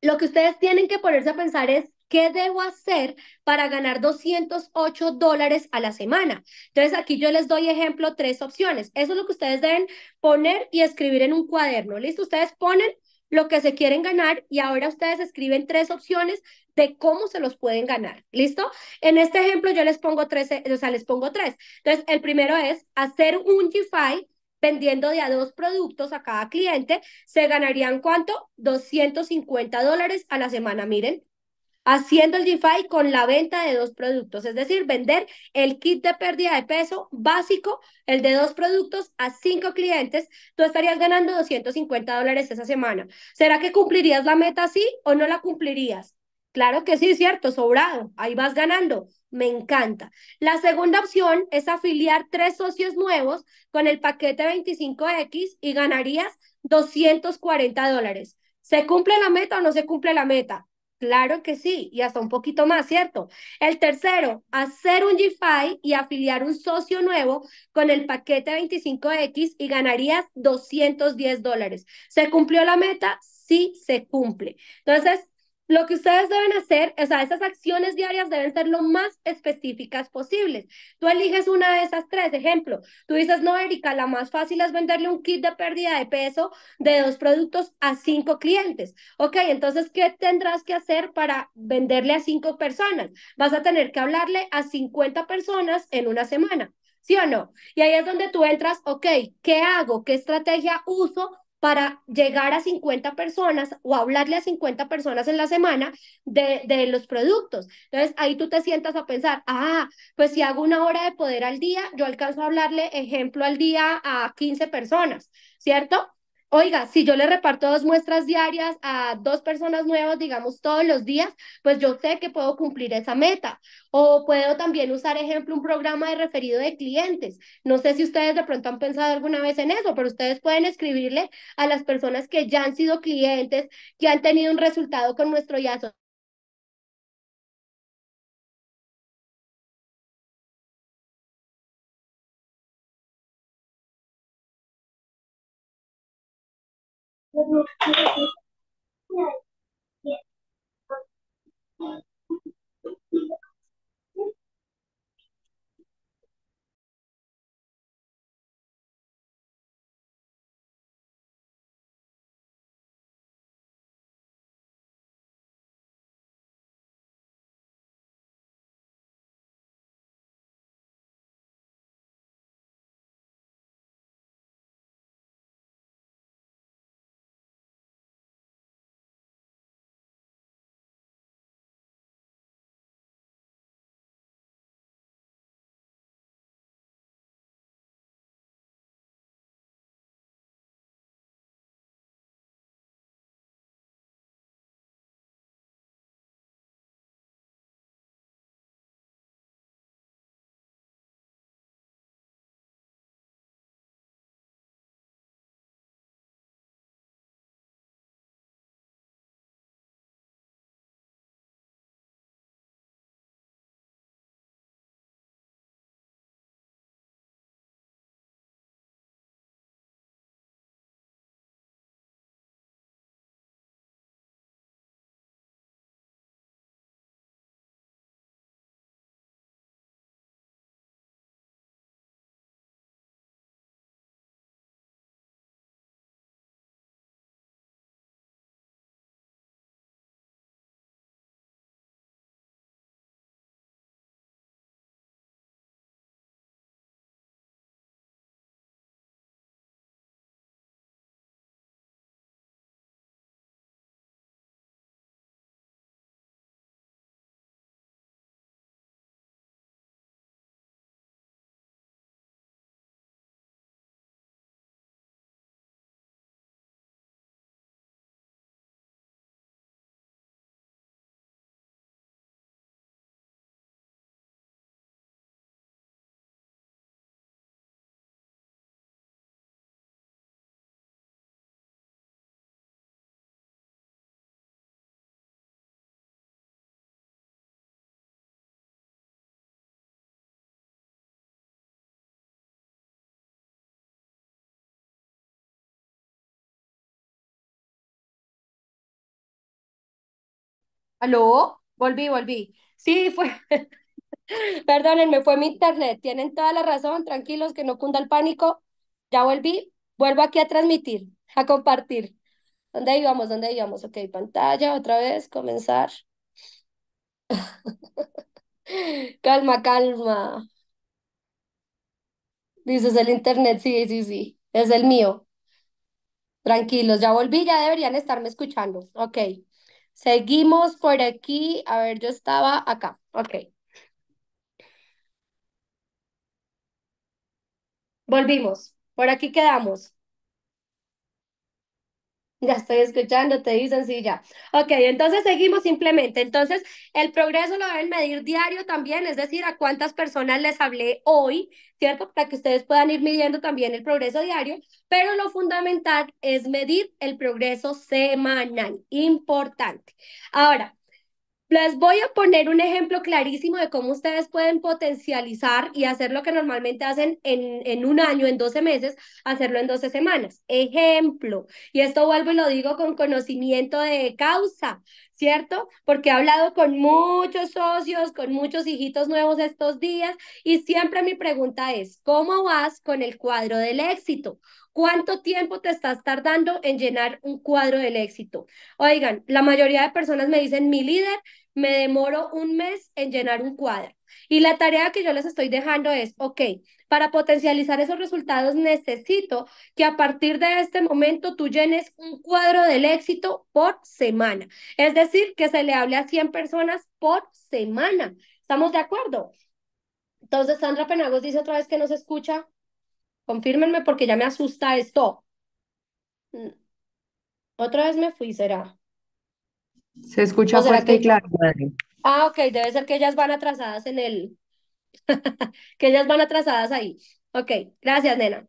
lo que ustedes tienen que ponerse a pensar es ¿Qué debo hacer para ganar 208 dólares a la semana? Entonces, aquí yo les doy ejemplo, tres opciones. Eso es lo que ustedes deben poner y escribir en un cuaderno. ¿Listo? Ustedes ponen lo que se quieren ganar y ahora ustedes escriben tres opciones de cómo se los pueden ganar. ¿Listo? En este ejemplo yo les pongo tres, o sea, les pongo tres. Entonces, el primero es hacer un GFI vendiendo de a dos productos a cada cliente. ¿Se ganarían cuánto? 250 dólares a la semana. Miren, haciendo el DeFi con la venta de dos productos, es decir, vender el kit de pérdida de peso básico, el de dos productos a cinco clientes, tú estarías ganando 250 dólares esa semana. ¿Será que cumplirías la meta así o no la cumplirías? Claro que sí, cierto, sobrado, ahí vas ganando, me encanta. La segunda opción es afiliar tres socios nuevos con el paquete 25X y ganarías 240 dólares. ¿Se cumple la meta o no se cumple la meta? Claro que sí, y hasta un poquito más, ¿cierto? El tercero, hacer un GFI y afiliar un socio nuevo con el paquete 25X y ganarías 210 dólares. ¿Se cumplió la meta? Sí, se cumple. Entonces, lo que ustedes deben hacer, o sea, esas acciones diarias deben ser lo más específicas posibles. Tú eliges una de esas tres, ejemplo, tú dices, no, Erika, la más fácil es venderle un kit de pérdida de peso de dos productos a cinco clientes. Ok, entonces, ¿qué tendrás que hacer para venderle a cinco personas? Vas a tener que hablarle a 50 personas en una semana. ¿Sí o no? Y ahí es donde tú entras, ok, ¿qué hago? ¿Qué estrategia uso para llegar a 50 personas o hablarle a 50 personas en la semana de, los productos. Entonces, ahí tú te sientas a pensar, ah, pues si hago una hora de poder al día, yo alcanzo a hablarle, ejemplo, al día a 15 personas, ¿cierto? oiga, si yo le reparto dos muestras diarias a dos personas nuevas, digamos, todos los días, pues yo sé que puedo cumplir esa meta. O puedo también usar, ejemplo, un programa de referido de clientes. No sé si ustedes de pronto han pensado alguna vez en eso, pero ustedes pueden escribirle a las personas que ya han sido clientes, que han tenido un resultado con nuestro Yaso. 嗯。¿Aló? Volví, volví. Sí, fue. Perdónenme, fue mi internet. Tienen toda la razón, tranquilos, que no cunda el pánico. Ya volví, vuelvo aquí a transmitir, a compartir. ¿Dónde íbamos? ¿Dónde íbamos? Ok, pantalla, otra vez, comenzar. calma, calma. Dices el internet, sí, sí, sí, es el mío. Tranquilos, ya volví, ya deberían estarme escuchando. Ok. Seguimos por aquí. A ver, yo estaba acá. Ok. Volvimos. Por aquí quedamos. Ya estoy escuchando, te dicen sí, ya. Ok, entonces seguimos simplemente. Entonces, el progreso lo deben medir diario también, es decir, a cuántas personas les hablé hoy, ¿cierto? Para que ustedes puedan ir midiendo también el progreso diario, pero lo fundamental es medir el progreso semanal, importante. Ahora, les voy a poner un ejemplo clarísimo de cómo ustedes pueden potencializar y hacer lo que normalmente hacen en, un año, en 12 meses, hacerlo en 12 semanas. Ejemplo, y esto vuelvo y lo digo con conocimiento de causa. ¿cierto? Porque he hablado con muchos socios, con muchos hijitos nuevos estos días y siempre mi pregunta es, ¿cómo vas con el cuadro del éxito? ¿Cuánto tiempo te estás tardando en llenar un cuadro del éxito? Oigan, la mayoría de personas me dicen, mi líder me demoro un mes en llenar un cuadro. Y la tarea que yo les estoy dejando es, ok, para potencializar esos resultados necesito que a partir de este momento tú llenes un cuadro del éxito por semana. Es decir, que se le hable a 100 personas por semana. ¿Estamos de acuerdo? Entonces, Sandra Penagos dice otra vez que no se escucha. Confírmenme porque ya me asusta esto. Mm. Otra vez me fui, será. Se escucha fuerte y claro, Ah, ok, debe ser que ellas van atrasadas en el... que ellas van atrasadas ahí. Ok, gracias, nena.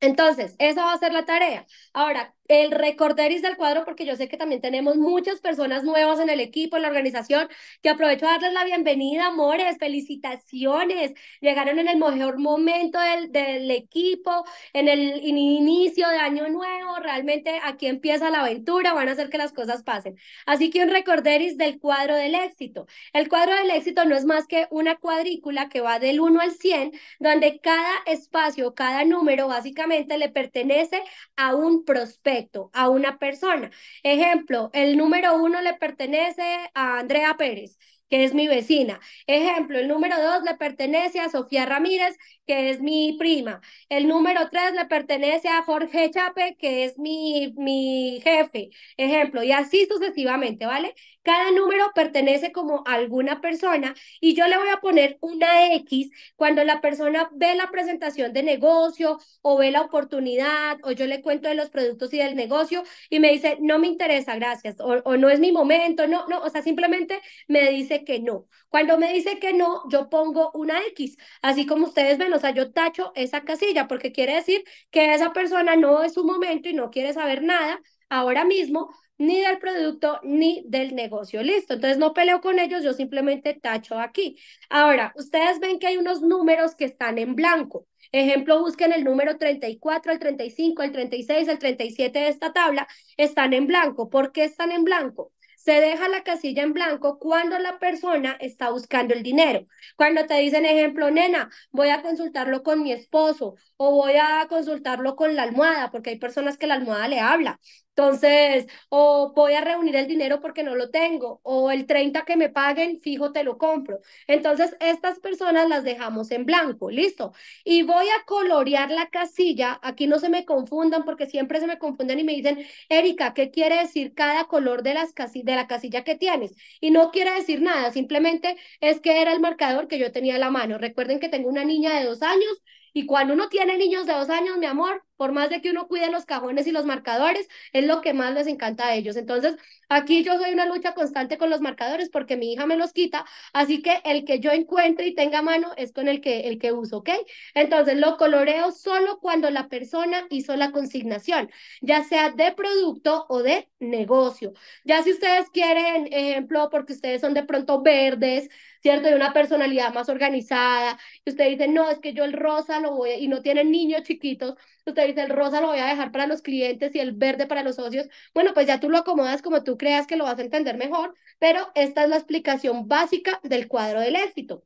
Entonces, esa va a ser la tarea. Ahora, el recorderis del cuadro, porque yo sé que también tenemos muchas personas nuevas en el equipo, en la organización, que aprovecho a darles la bienvenida, amores, felicitaciones. Llegaron en el mejor momento del, del equipo, en el inicio de año nuevo, realmente aquí empieza la aventura, van a hacer que las cosas pasen. Así que un recorderis del cuadro del éxito. El cuadro del éxito no es más que una cuadrícula que va del 1 al 100, donde cada espacio, cada número básicamente le pertenece a un prospecto a una persona. Ejemplo, el número uno le pertenece a Andrea Pérez que es mi vecina. Ejemplo, el número dos le pertenece a Sofía Ramírez, que es mi prima. El número tres le pertenece a Jorge Chape, que es mi, mi jefe. Ejemplo, y así sucesivamente, ¿vale? Cada número pertenece como a alguna persona y yo le voy a poner una X cuando la persona ve la presentación de negocio o ve la oportunidad o yo le cuento de los productos y del negocio y me dice, no me interesa, gracias, o, o no es mi momento, no, no, o sea, simplemente me dice que no. Cuando me dice que no, yo pongo una X, así como ustedes ven, o sea, yo tacho esa casilla porque quiere decir que esa persona no es su momento y no quiere saber nada ahora mismo, ni del producto ni del negocio. Listo, entonces no peleo con ellos, yo simplemente tacho aquí. Ahora, ustedes ven que hay unos números que están en blanco. Ejemplo, busquen el número 34, el 35, el 36, el 37 de esta tabla, están en blanco. ¿Por qué están en blanco? se deja la casilla en blanco cuando la persona está buscando el dinero. Cuando te dicen, ejemplo, nena, voy a consultarlo con mi esposo o voy a consultarlo con la almohada, porque hay personas que la almohada le habla. Entonces, o voy a reunir el dinero porque no lo tengo, o el 30 que me paguen, fijo, te lo compro. Entonces, estas personas las dejamos en blanco, listo. Y voy a colorear la casilla, aquí no se me confundan porque siempre se me confunden y me dicen, Erika, ¿qué quiere decir cada color de, las de la casilla que tienes? Y no quiere decir nada, simplemente es que era el marcador que yo tenía en la mano. Recuerden que tengo una niña de dos años y cuando uno tiene niños de dos años, mi amor, por más de que uno cuide los cajones y los marcadores, es lo que más les encanta a ellos. Entonces, aquí yo soy una lucha constante con los marcadores porque mi hija me los quita, así que el que yo encuentre y tenga mano es con el que, el que uso, ¿ok? Entonces, lo coloreo solo cuando la persona hizo la consignación, ya sea de producto o de negocio. Ya si ustedes quieren, ejemplo, porque ustedes son de pronto verdes, ¿cierto? De una personalidad más organizada, y ustedes dicen, no, es que yo el rosa lo voy y no tienen niños chiquitos, usted dice el rosa lo voy a dejar para los clientes y el verde para los socios, bueno, pues ya tú lo acomodas como tú creas que lo vas a entender mejor, pero esta es la explicación básica del cuadro del éxito.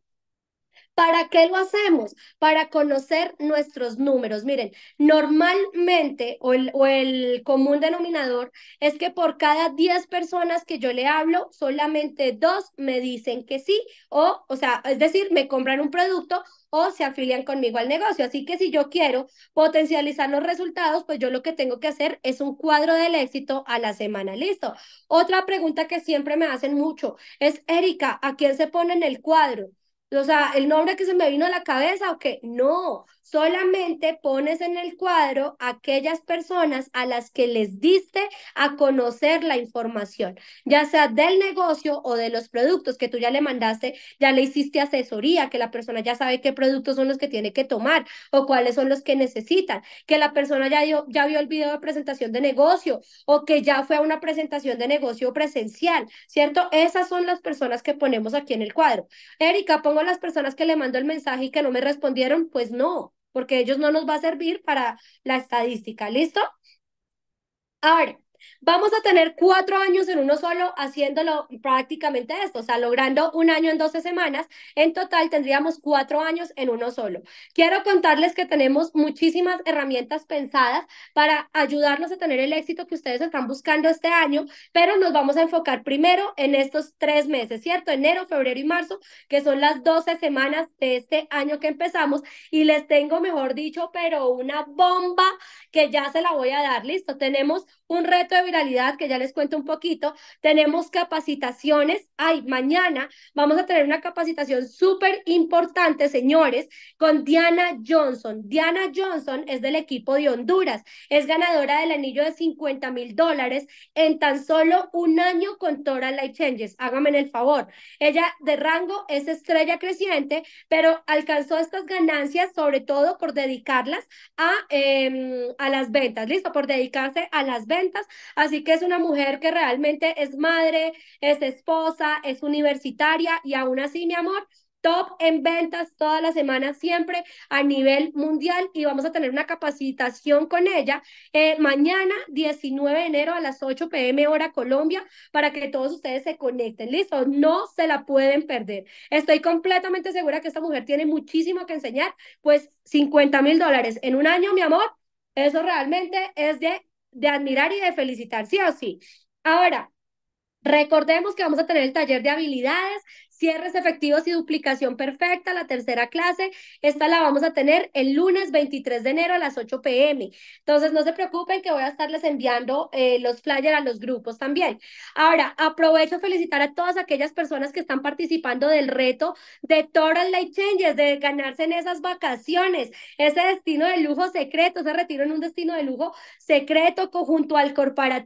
¿Para qué lo hacemos? Para conocer nuestros números. Miren, normalmente o el, el, común denominador es que por cada 10 personas que yo le hablo, solamente dos me dicen que sí o, o sea, es decir, me compran un producto o se afilian conmigo al negocio. Así que si yo quiero potencializar los resultados, pues yo lo que tengo que hacer es un cuadro del éxito a la semana. Listo. Otra pregunta que siempre me hacen mucho es, Erika, ¿a quién se pone en el cuadro? O sea, el nombre que se me vino a la cabeza, o que no, solamente pones en el cuadro aquellas personas a las que les diste a conocer la información, ya sea del negocio o de los productos que tú ya le mandaste, ya le hiciste asesoría, que la persona ya sabe qué productos son los que tiene que tomar o cuáles son los que necesitan, que la persona ya, ya vio el video de presentación de negocio o que ya fue a una presentación de negocio presencial, ¿cierto? Esas son las personas que ponemos aquí en el cuadro. Erika, pongo las personas que le mando el mensaje y que no me respondieron, pues no porque ellos no nos va a servir para la estadística, ¿listo? Ahora, Vamos a tener cuatro años en uno solo haciéndolo prácticamente esto, o sea, logrando un año en 12 semanas. En total tendríamos cuatro años en uno solo. Quiero contarles que tenemos muchísimas herramientas pensadas para ayudarnos a tener el éxito que ustedes están buscando este año, pero nos vamos a enfocar primero en estos tres meses, ¿cierto? Enero, febrero y marzo, que son las 12 semanas de este año que empezamos. Y les tengo, mejor dicho, pero una bomba que ya se la voy a dar, listo. Tenemos un reto de viralidad que ya les cuento un poquito. Tenemos capacitaciones. Ay, mañana vamos a tener una capacitación súper importante, señores, con Diana Johnson. Diana Johnson es del equipo de Honduras. Es ganadora del anillo de 50 mil dólares en tan solo un año con Tora Life Changes. Háganme el favor. Ella de rango es estrella creciente, pero alcanzó estas ganancias sobre todo por dedicarlas a, em, a las ventas, ¿listo? Por dedicarse a las ventas, Así que es una mujer que realmente es madre, es esposa, es universitaria y aún así, mi amor, top en ventas todas las semanas, siempre a nivel mundial y vamos a tener una capacitación con ella eh, mañana 19 de enero a las 8 pm hora Colombia para que todos ustedes se conecten, listo, no se la pueden perder. Estoy completamente segura que esta mujer tiene muchísimo que enseñar, pues 50 mil dólares en un año, mi amor, eso realmente es de de admirar y de felicitar, sí o sí. Ahora, recordemos que vamos a tener el taller de habilidades, cierres efectivos y duplicación perfecta, la tercera clase. Esta la vamos a tener el lunes 23 de enero a las 8 pm. Entonces, no se preocupen que voy a estarles enviando eh, los flyers a los grupos también. Ahora, aprovecho a felicitar a todas aquellas personas que están participando del reto de Total Life Changes, de ganarse en esas vacaciones, ese destino de lujo secreto, ese retiro en un destino de lujo secreto junto al,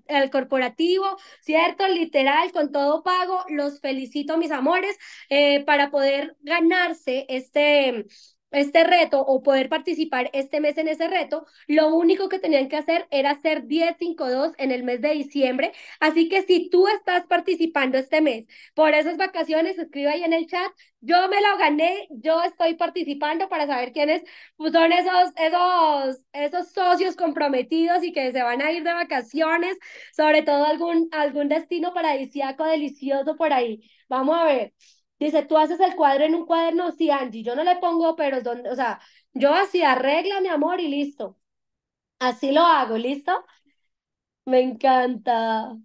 al corporativo, ¿cierto? Literal, con todo pago. Los felicito, mis amores. Eh, para poder ganarse este, este reto o poder participar este mes en ese reto, lo único que tenían que hacer era hacer cinco 1052 en el mes de diciembre. Así que si tú estás participando este mes por esas vacaciones, escriba ahí en el chat, yo me lo gané, yo estoy participando para saber quiénes son esos, esos, esos socios comprometidos y que se van a ir de vacaciones, sobre todo algún, algún destino paradisíaco delicioso por ahí. Vamos a ver. Dice, tú haces el cuadro en un cuaderno, sí, Angie, yo no le pongo pero donde, o sea, yo así arregla mi amor y listo. Así lo hago, ¿listo? Me encanta.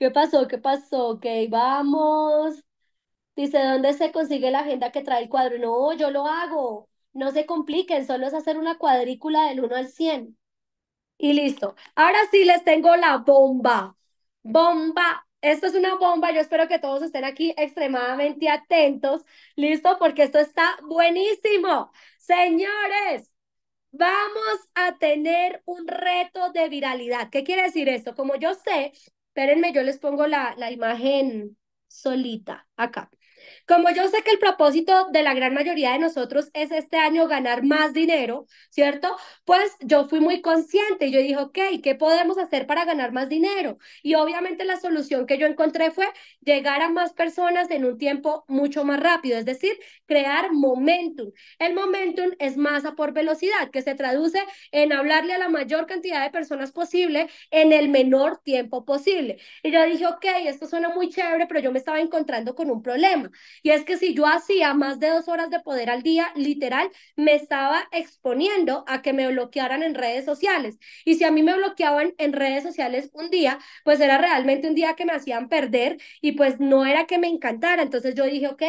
¿Qué pasó? ¿Qué pasó? Ok, vamos. Dice, ¿dónde se consigue la agenda que trae el cuadro? No, yo lo hago. No se compliquen, solo es hacer una cuadrícula del 1 al 100. Y listo. Ahora sí les tengo la bomba. Bomba esto es una bomba, yo espero que todos estén aquí extremadamente atentos, listo, porque esto está buenísimo. Señores, vamos a tener un reto de viralidad. ¿Qué quiere decir esto? Como yo sé, espérenme, yo les pongo la, la imagen solita acá. Como yo sé que el propósito de la gran mayoría de nosotros es este año ganar más dinero, ¿cierto? Pues yo fui muy consciente y yo dije, ok, ¿qué podemos hacer para ganar más dinero? Y obviamente la solución que yo encontré fue llegar a más personas en un tiempo mucho más rápido, es decir, crear momentum. El momentum es masa por velocidad, que se traduce en hablarle a la mayor cantidad de personas posible en el menor tiempo posible. Y yo dije, ok, esto suena muy chévere, pero yo me estaba encontrando con un problema. Y es que si yo hacía más de dos horas de poder al día, literal, me estaba exponiendo a que me bloquearan en redes sociales. Y si a mí me bloqueaban en redes sociales un día, pues era realmente un día que me hacían perder y pues no era que me encantara. Entonces yo dije, ok,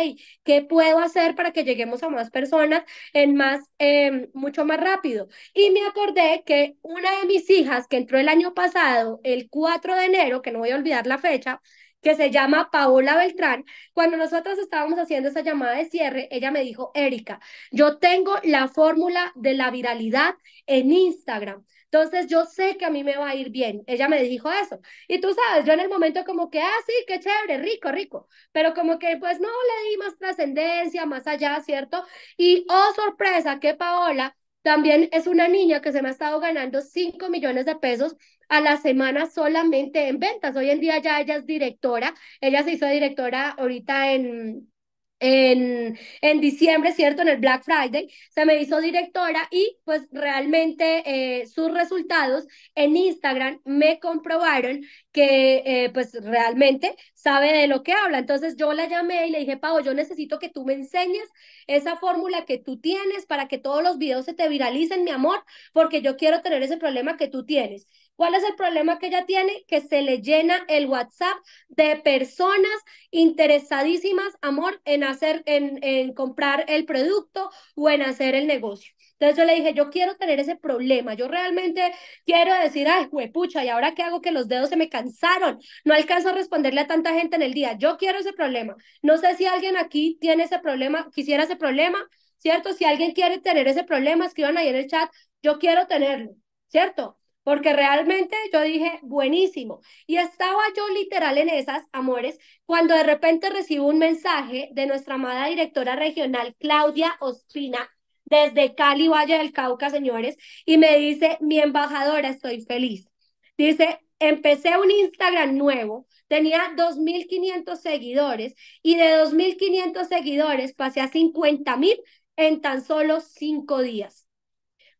¿qué puedo hacer para que lleguemos a más personas en más, em, mucho más rápido? Y me acordé que una de mis hijas que entró el año pasado, el 4 de enero, que no voy a olvidar la fecha, que se llama Paola Beltrán, cuando nosotros estábamos haciendo esa llamada de cierre, ella me dijo, Erika, yo tengo la fórmula de la viralidad en Instagram. Entonces yo sé que a mí me va a ir bien. Ella me dijo eso. Y tú sabes, yo en el momento como que, ah, sí, qué chévere, rico, rico. Pero como que pues no le di más trascendencia, más allá, ¿cierto? Y oh, sorpresa, que Paola también es una niña que se me ha estado ganando 5 millones de pesos a la semana solamente en ventas. Hoy en día ya ella es directora, ella se hizo directora ahorita en, en, diciembre, ¿cierto? En el Black Friday, se me hizo directora y pues realmente eh, sus resultados en Instagram me comprobaron que eh, pues realmente sabe de lo que habla. Entonces yo la llamé y le dije, Pavo yo necesito que tú me enseñes esa fórmula que tú tienes para que todos los videos se te viralicen, mi amor, porque yo quiero tener ese problema que tú tienes. ¿Cuál es el problema que ella tiene? Que se le llena el WhatsApp de personas interesadísimas, amor, en hacer, en, comprar el producto o en hacer el negocio. Entonces yo le dije, yo quiero tener ese problema, yo realmente quiero decir, ay, huepucha, ¿y ahora qué hago que los dedos se me cansaron? No alcanzo a responderle a tanta gente en el día, yo quiero ese problema. No sé si alguien aquí tiene ese problema, quisiera ese problema, ¿cierto? Si alguien quiere tener ese problema, escriban ahí en el chat, yo quiero tenerlo, ¿cierto? porque realmente yo dije, buenísimo. Y estaba yo literal en esas, amores, cuando de repente recibo un mensaje de nuestra amada directora regional, Claudia Ospina, desde Cali, Valle del Cauca, señores, y me dice, mi embajadora, estoy feliz. Dice, empecé un Instagram nuevo, tenía 2.500 seguidores y de 2.500 seguidores pasé a 50.000 en tan solo cinco días.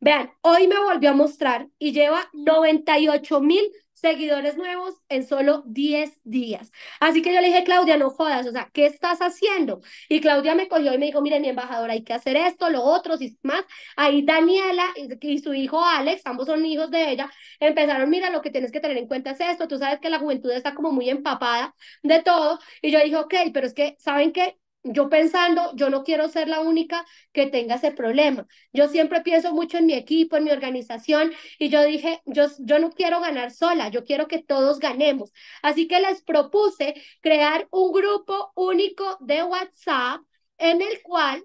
Vean, hoy me volvió a mostrar y lleva 98 mil seguidores nuevos en solo 10 días. Así que yo le dije, Claudia, no jodas, o sea, ¿qué estás haciendo? Y Claudia me cogió y me dijo, mire, mi embajadora, hay que hacer esto, lo otro, y más. Ahí Daniela y, y su hijo Alex, ambos son hijos de ella, empezaron, mira, lo que tienes que tener en cuenta es esto, tú sabes que la juventud está como muy empapada de todo. Y yo dije, ok, pero es que, ¿saben qué? yo pensando, yo no quiero ser la única que tenga ese problema. Yo siempre pienso mucho en mi equipo, en mi organización, y yo dije, yo, yo no quiero ganar sola, yo quiero que todos ganemos. Así que les propuse crear un grupo único de WhatsApp en el cual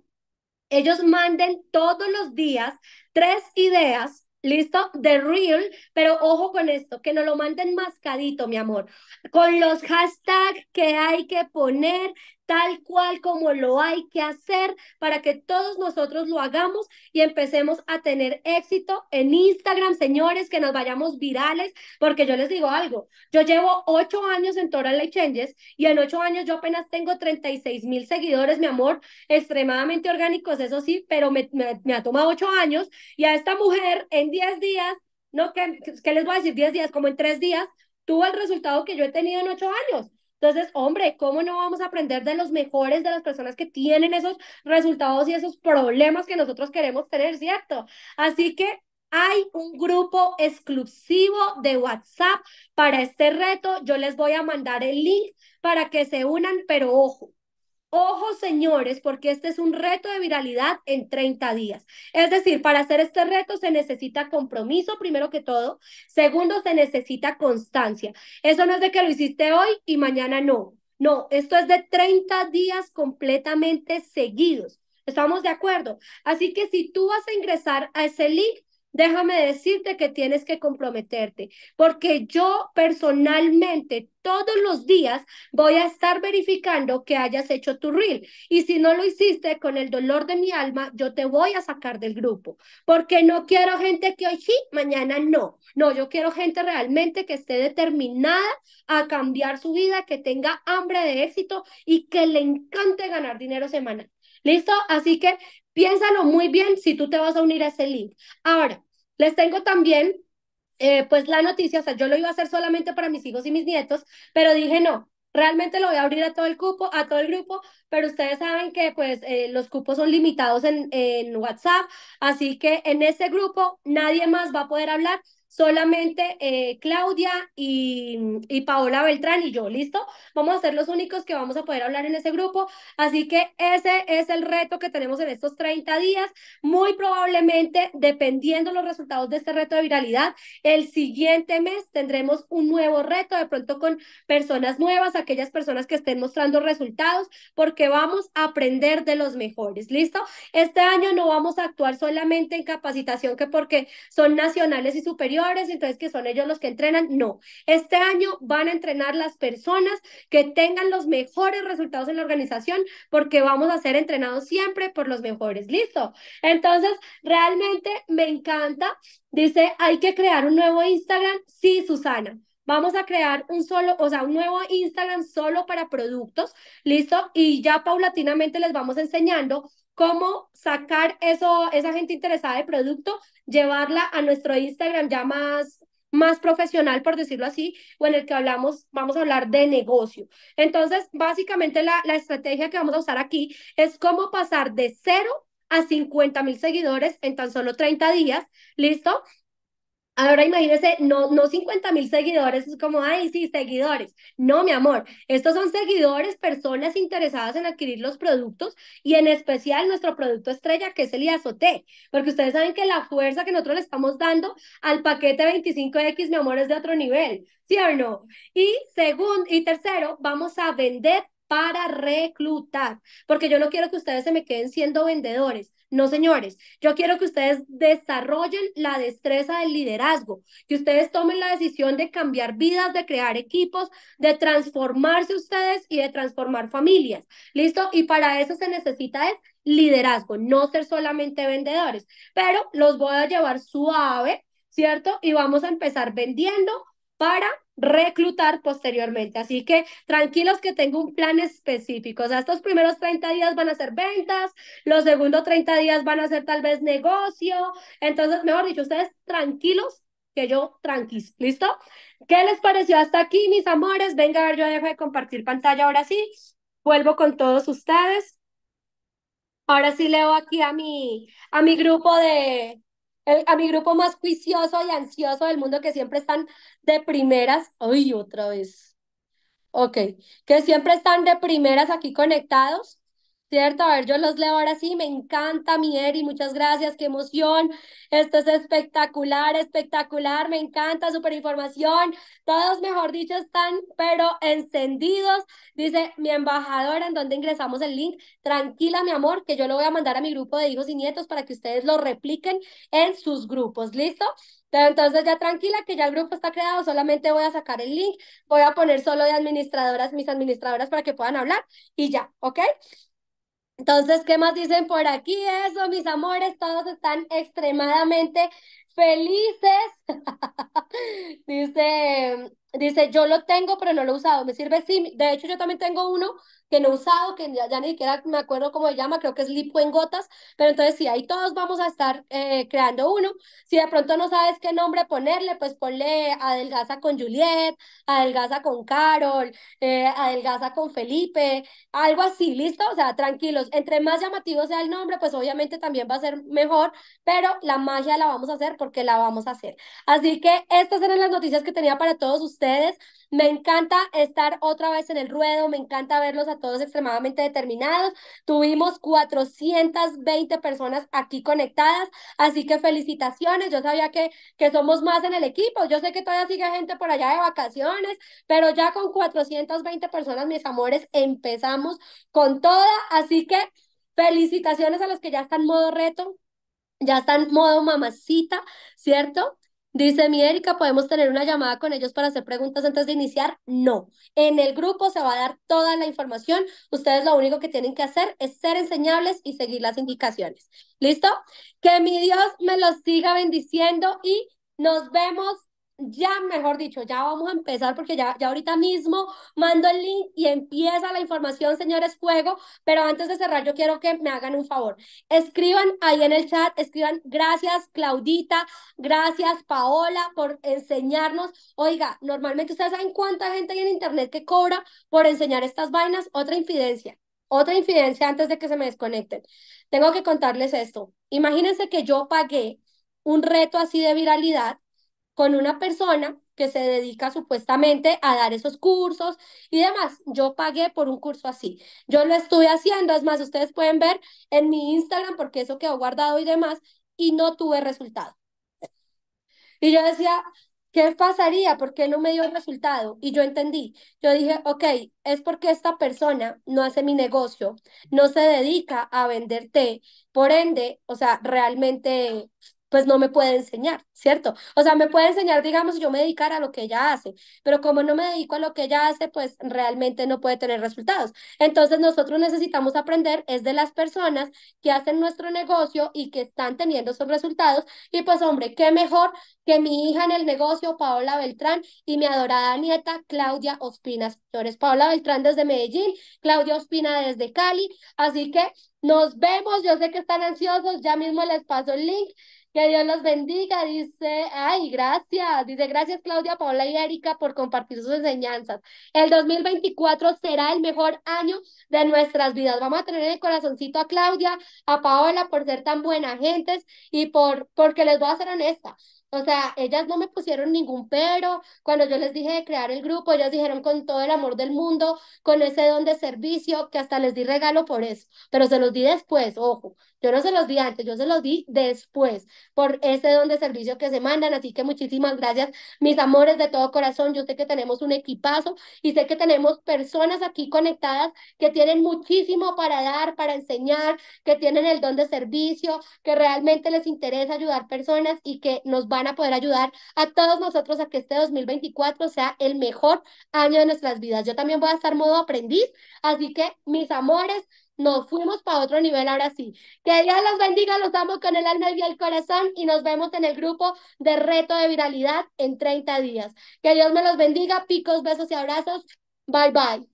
ellos manden todos los días tres ideas ¿Listo? De real, pero ojo con esto, que no lo manden mascadito, mi amor. Con los hashtags que hay que poner, tal cual como lo hay que hacer para que todos nosotros lo hagamos y empecemos a tener éxito en Instagram, señores, que nos vayamos virales, porque yo les digo algo, yo llevo ocho años en Total Life Changes y en ocho años yo apenas tengo 36 mil seguidores, mi amor, extremadamente orgánicos, eso sí, pero me, ha tomado ocho años y a esta mujer en diez días, no, que les voy a decir? diez días, como en tres días, tuvo el resultado que yo he tenido en ocho años. Entonces, hombre, ¿cómo no vamos a aprender de los mejores, de las personas que tienen esos resultados y esos problemas que nosotros queremos tener, ¿cierto? Así que hay un grupo exclusivo de WhatsApp para este reto. Yo les voy a mandar el link para que se unan, pero ojo, Ojo, señores, porque este es un reto de viralidad en 30 días. Es decir, para hacer este reto se necesita compromiso, primero que todo. Segundo, se necesita constancia. Eso no es de que lo hiciste hoy y mañana no. No, esto es de 30 días completamente seguidos. ¿Estamos de acuerdo? Así que si tú vas a ingresar a ese link, Déjame decirte que tienes que comprometerte, porque yo personalmente todos los días voy a estar verificando que hayas hecho tu reel. Y si no lo hiciste con el dolor de mi alma, yo te voy a sacar del grupo, porque no quiero gente que hoy sí, mañana no. No, yo quiero gente realmente que esté determinada a cambiar su vida, que tenga hambre de éxito y que le encante ganar dinero semanal. ¿Listo? Así que Piénsalo muy bien si tú te vas a unir a ese link. Ahora, les tengo también, eh, pues la noticia, o sea, yo lo iba a hacer solamente para mis hijos y mis nietos, pero dije no, realmente lo voy a abrir a todo el cupo, a todo el grupo, pero ustedes saben que pues eh, los cupos son limitados en, en WhatsApp, así que en ese grupo nadie más va a poder hablar solamente eh, Claudia y, y Paola Beltrán y yo, ¿listo? Vamos a ser los únicos que vamos a poder hablar en ese grupo, así que ese es el reto que tenemos en estos 30 días. Muy probablemente, dependiendo los resultados de este reto de viralidad, el siguiente mes tendremos un nuevo reto, de pronto con personas nuevas, aquellas personas que estén mostrando resultados, porque vamos a aprender de los mejores, ¿listo? Este año no vamos a actuar solamente en capacitación que porque son nacionales y superiores, entonces que son ellos los que entrenan. No, este año van a entrenar las personas que tengan los mejores resultados en la organización porque vamos a ser entrenados siempre por los mejores. Listo. Entonces, realmente me encanta. Dice, hay que crear un nuevo Instagram. Sí, Susana vamos a crear un solo, o sea, un nuevo Instagram solo para productos, ¿listo? Y ya paulatinamente les vamos enseñando cómo sacar eso, esa gente interesada de producto, llevarla a nuestro Instagram ya más, más profesional, por decirlo así, o en el que hablamos, vamos a hablar de negocio. Entonces, básicamente la, la estrategia que vamos a usar aquí es cómo pasar de cero a 50 mil seguidores en tan solo 30 días, ¿listo? Ahora imagínense, no, no 50 mil seguidores, es como, ay, sí, seguidores. No, mi amor, estos son seguidores, personas interesadas en adquirir los productos y en especial nuestro producto estrella, que es el Iazoté, porque ustedes saben que la fuerza que nosotros le estamos dando al paquete 25X, mi amor, es de otro nivel, ¿sí o no? Y, segundo, y tercero, vamos a vender para reclutar, porque yo no quiero que ustedes se me queden siendo vendedores. No, señores, yo quiero que ustedes desarrollen la destreza del liderazgo, que ustedes tomen la decisión de cambiar vidas, de crear equipos, de transformarse ustedes y de transformar familias. ¿Listo? Y para eso se necesita es liderazgo, no ser solamente vendedores, pero los voy a llevar suave, ¿cierto? Y vamos a empezar vendiendo, para reclutar posteriormente. Así que tranquilos que tengo un plan específico. O sea, estos primeros 30 días van a ser ventas, los segundos 30 días van a ser tal vez negocio. Entonces, mejor dicho, ustedes tranquilos que yo tranquis. ¿Listo? ¿Qué les pareció hasta aquí, mis amores? Venga, a ver, yo dejo de compartir pantalla ahora sí. Vuelvo con todos ustedes. Ahora sí leo aquí a mi, a mi grupo de, a mi grupo más juicioso y ansioso del mundo que siempre están de primeras. Ay, otra vez. Ok, que siempre están de primeras aquí conectados. ¿cierto? A ver, yo los leo ahora sí, me encanta mi Eri, muchas gracias, qué emoción, esto es espectacular, espectacular, me encanta, super información, todos, mejor dicho, están pero encendidos, dice mi embajadora, en donde ingresamos el link, tranquila mi amor, que yo lo voy a mandar a mi grupo de hijos y nietos para que ustedes lo repliquen en sus grupos, ¿listo? Entonces ya tranquila que ya el grupo está creado, solamente voy a sacar el link, voy a poner solo de administradoras, mis administradoras para que puedan hablar y ya, ¿ok? Entonces, ¿qué más dicen por aquí? Eso, mis amores, todos están extremadamente felices. Dice Dice, yo lo tengo, pero no lo he usado. Me sirve sí. De hecho, yo también tengo uno que no he usado, que ya, ni siquiera me acuerdo cómo se llama, creo que es Lipo en Gotas. Pero entonces, sí, ahí todos vamos a estar eh, creando uno. Si de pronto no sabes qué nombre ponerle, pues ponle Adelgaza con Juliet, Adelgaza con Carol, eh, Adelgaza con Felipe, algo así, ¿listo? O sea, tranquilos. Entre más llamativo sea el nombre, pues obviamente también va a ser mejor, pero la magia la vamos a hacer porque la vamos a hacer. Así que estas eran las noticias que tenía para todos ustedes ustedes. Me encanta estar otra vez en el ruedo, me encanta verlos a todos extremadamente determinados. Tuvimos 420 personas aquí conectadas, así que felicitaciones. Yo sabía que, que somos más en el equipo. Yo sé que todavía sigue gente por allá de vacaciones, pero ya con 420 personas, mis amores, empezamos con toda. Así que felicitaciones a los que ya están modo reto, ya están modo mamacita, ¿cierto? Dice mi Erika, ¿podemos tener una llamada con ellos para hacer preguntas antes de iniciar? No. En el grupo se va a dar toda la información. Ustedes lo único que tienen que hacer es ser enseñables y seguir las indicaciones. ¿Listo? Que mi Dios me los siga bendiciendo y nos vemos ya, mejor dicho, ya vamos a empezar porque ya, ya ahorita mismo mando el link y empieza la información, señores, fuego. Pero antes de cerrar, yo quiero que me hagan un favor. Escriban ahí en el chat, escriban gracias Claudita, gracias Paola por enseñarnos. Oiga, normalmente ustedes saben cuánta gente hay en Internet que cobra por enseñar estas vainas. Otra infidencia, otra infidencia antes de que se me desconecten. Tengo que contarles esto. Imagínense que yo pagué un reto así de viralidad con una persona que se dedica supuestamente a dar esos cursos y demás. Yo pagué por un curso así. Yo lo estuve haciendo, es más, ustedes pueden ver en mi Instagram porque eso quedó guardado y demás y no tuve resultado. Y yo decía, ¿qué pasaría? ¿Por qué no me dio el resultado? Y yo entendí. Yo dije, ok, es porque esta persona no hace mi negocio, no se dedica a venderte, Por ende, o sea, realmente pues no me puede enseñar, ¿cierto? O sea, me puede enseñar, digamos, yo me dedicar a lo que ella hace, pero como no me dedico a lo que ella hace, pues realmente no puede tener resultados. Entonces, nosotros necesitamos aprender es de las personas que hacen nuestro negocio y que están teniendo esos resultados. Y pues, hombre, qué mejor que mi hija en el negocio, Paola Beltrán, y mi adorada nieta, Claudia Ospina. Señores, Paola Beltrán desde Medellín, Claudia Ospina desde Cali. Así que nos vemos, yo sé que están ansiosos, ya mismo les paso el link. Que Dios los bendiga, dice, ay, gracias, dice, gracias Claudia, Paola y Erika por compartir sus enseñanzas. El 2024 será el mejor año de nuestras vidas. Vamos a tener el corazoncito a Claudia, a Paola por ser tan buena gentes y por, porque les voy a ser honesta. O sea, ellas no me pusieron ningún pero. Cuando yo les dije de crear el grupo, ellas dijeron con todo el amor del mundo, con ese don de servicio, que hasta les di regalo por eso. Pero se los di después, ojo. Yo no se los di antes, yo se los di después por ese don de servicio que se mandan. Así que muchísimas gracias, mis amores de todo corazón. Yo sé que tenemos un equipazo y sé que tenemos personas aquí conectadas que tienen muchísimo para dar, para enseñar, que tienen el don de servicio, que realmente les interesa ayudar personas y que nos van a poder ayudar a todos nosotros a que este 2024 sea el mejor año de nuestras vidas. Yo también voy a estar modo aprendiz, así que mis amores, nos fuimos para otro nivel ahora sí. Que Dios los bendiga, los damos con el alma y el corazón y nos vemos en el grupo de reto de viralidad en 30 días. Que Dios me los bendiga, picos, besos y abrazos. Bye bye.